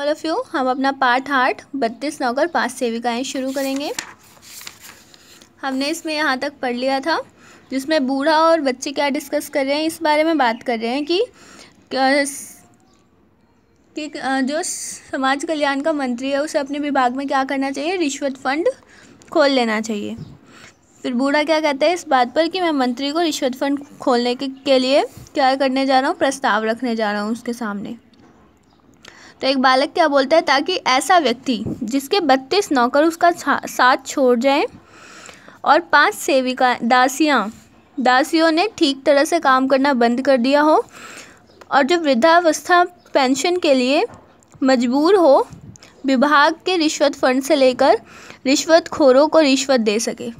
all of you हम अपना part आठ बत्तीस नौकर पाँच सेविकाएँ शुरू करेंगे हमने इसमें यहाँ तक पढ़ लिया था जिसमें बूढ़ा और बच्चे क्या डिस्कस कर रहे हैं इस बारे में बात कर रहे हैं कि कि जो समाज कल्याण का मंत्री है उसे अपने विभाग में क्या करना चाहिए रिश्वत फंड खोल लेना चाहिए फिर बूढ़ा क्या कहता है इस बात पर कि मैं मंत्री को रिश्वत फंड खोलने के, के लिए क्या करने जा रहा हूँ प्रस्ताव रखने जा रहा हूँ उसके सामने तो एक बालक क्या बोलता है ताकि ऐसा व्यक्ति जिसके बत्तीस नौकर उसका साथ छोड़ जाए और पांच सेविका दासियाँ दासियों ने ठीक तरह से काम करना बंद कर दिया हो और जो वृद्धावस्था पेंशन के लिए मजबूर हो विभाग के रिश्वत फंड से लेकर रिश्वत खोरों को रिश्वत दे सके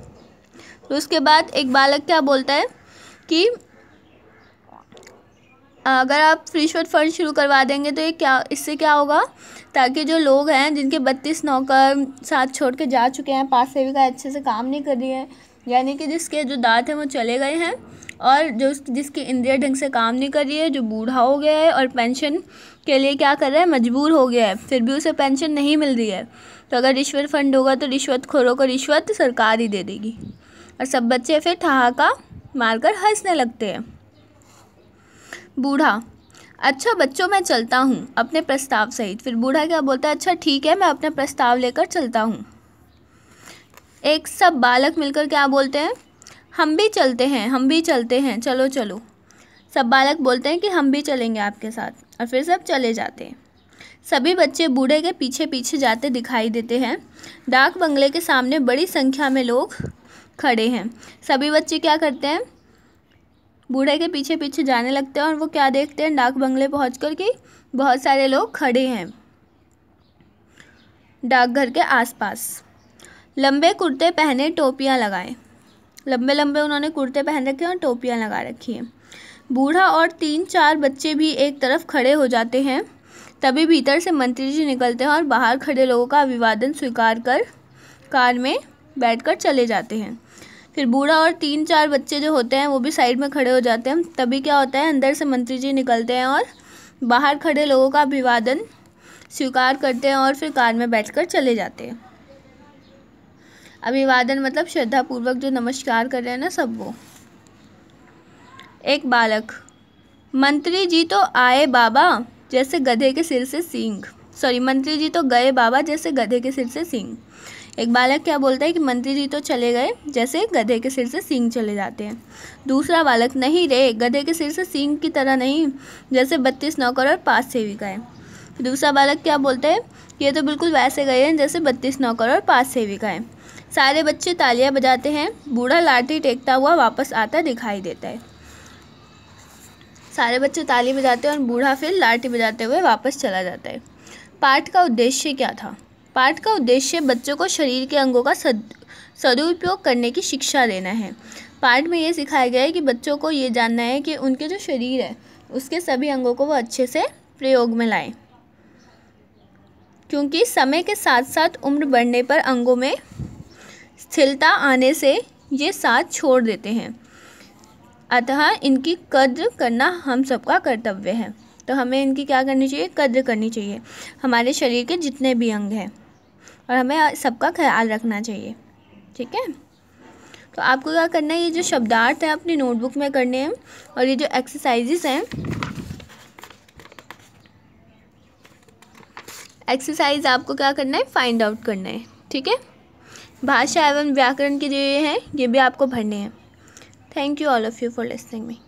तो उसके बाद एक बालक क्या बोलता है कि अगर आप फ्री शॉट फंड शुरू करवा देंगे तो ये क्या इससे क्या होगा ताकि जो लोग हैं जिनके बत्तीस नौकर साथ छोड़ के जा चुके हैं पास सेविका अच्छे से काम नहीं कर रही है यानी कि जिसके जो दांत हैं वो चले गए हैं और जो जिसकी इंद्रिया ढंग से काम नहीं कर रही है जो बूढ़ा हो गया है और पेंशन के लिए क्या कर रहा है मजबूर हो गया है फिर भी उसे पेंशन नहीं मिल रही है तो अगर रिश्वत फंड होगा तो रिश्वत खोरों को रिश्वत सरकार ही दे देगी और सब बच्चे फिर ठहाका मारकर हंसने लगते हैं बूढ़ा अच्छा बच्चों मैं चलता हूँ अपने प्रस्ताव सहित फिर बूढ़ा क्या बोलता है अच्छा ठीक है मैं अपने प्रस्ताव लेकर चलता हूँ एक सब बालक मिलकर क्या बोलते हैं हम भी चलते हैं हम भी चलते हैं चलो चलो सब बालक बोलते हैं कि हम भी चलेंगे आपके साथ और फिर सब चले जाते हैं सभी बच्चे बूढ़े के पीछे पीछे जाते दिखाई देते हैं डाक बंगले के सामने बड़ी संख्या में लोग खड़े हैं सभी बच्चे क्या करते हैं बूढ़े के पीछे पीछे जाने लगते हैं और वो क्या देखते हैं डाक बंगले पहुँच कर कि बहुत सारे लोग खड़े हैं डाकघर के आसपास लंबे कुर्ते पहने टोपियाँ लगाए लंबे लंबे उन्होंने कुर्ते पहन रखे और टोपियाँ लगा रखी हैं बूढ़ा और तीन चार बच्चे भी एक तरफ खड़े हो जाते हैं तभी भीतर से मंत्री जी निकलते हैं और बाहर खड़े लोगों का अभिवादन स्वीकार कर कार में बैठकर चले जाते हैं फिर बूढ़ा और तीन चार बच्चे जो होते हैं वो भी साइड में खड़े हो जाते हैं तभी क्या होता है अंदर से मंत्री जी निकलते हैं और बाहर खड़े लोगों का अभिवादन स्वीकार करते हैं और फिर कार में बैठकर चले जाते हैं अभिवादन मतलब श्रद्धापूर्वक जो नमस्कार कर रहे हैं ना सब वो एक बालक मंत्री जी तो आए बाबा जैसे गधे के सिर से सींग सॉरी मंत्री जी तो गए बाबा जैसे गधे के सिर से सींग एक बालक क्या बोलता है कि मंत्री जी तो चले गए जैसे गधे के सिर से सींग चले जाते हैं दूसरा बालक नहीं रे गधे के सिर से सींग की तरह नहीं जैसे बत्तीस नौकर और पाँच सेविकाएँ दूसरा बालक क्या बोलते हैं ये तो बिल्कुल वैसे गए हैं जैसे बत्तीस नौकर और पाँच सेविकाएँ सारे बच्चे तालियां बजाते हैं बूढ़ा लाठी टेकता हुआ वापस आता दिखाई देता है सारे बच्चे ताली बजाते हैं और बूढ़ा फिर लाठी बजाते हुए वापस चला जाता है पाठ का उद्देश्य क्या था पाठ का उद्देश्य बच्चों को शरीर के अंगों का सद सदुपयोग करने की शिक्षा देना है पाठ में ये सिखाया गया है कि बच्चों को ये जानना है कि उनके जो शरीर है उसके सभी अंगों को वो अच्छे से प्रयोग में लाएं क्योंकि समय के साथ साथ उम्र बढ़ने पर अंगों में स्थिरता आने से ये साथ छोड़ देते हैं अतः इनकी कद्र करना हम सबका कर्तव्य है तो हमें इनकी क्या करनी चाहिए कद्र करनी चाहिए हमारे शरीर के जितने भी अंग हैं और हमें सबका ख्याल रखना चाहिए ठीक है तो आपको क्या करना है ये जो शब्दार्थ हैं अपनी नोटबुक में करने हैं और ये जो एक्सरसाइजेस हैं एक्सरसाइज आपको क्या करना है फाइंड आउट करना है ठीक है भाषा एवं व्याकरण के जो ये हैं ये भी आपको भरने हैं thank you all of you for listening me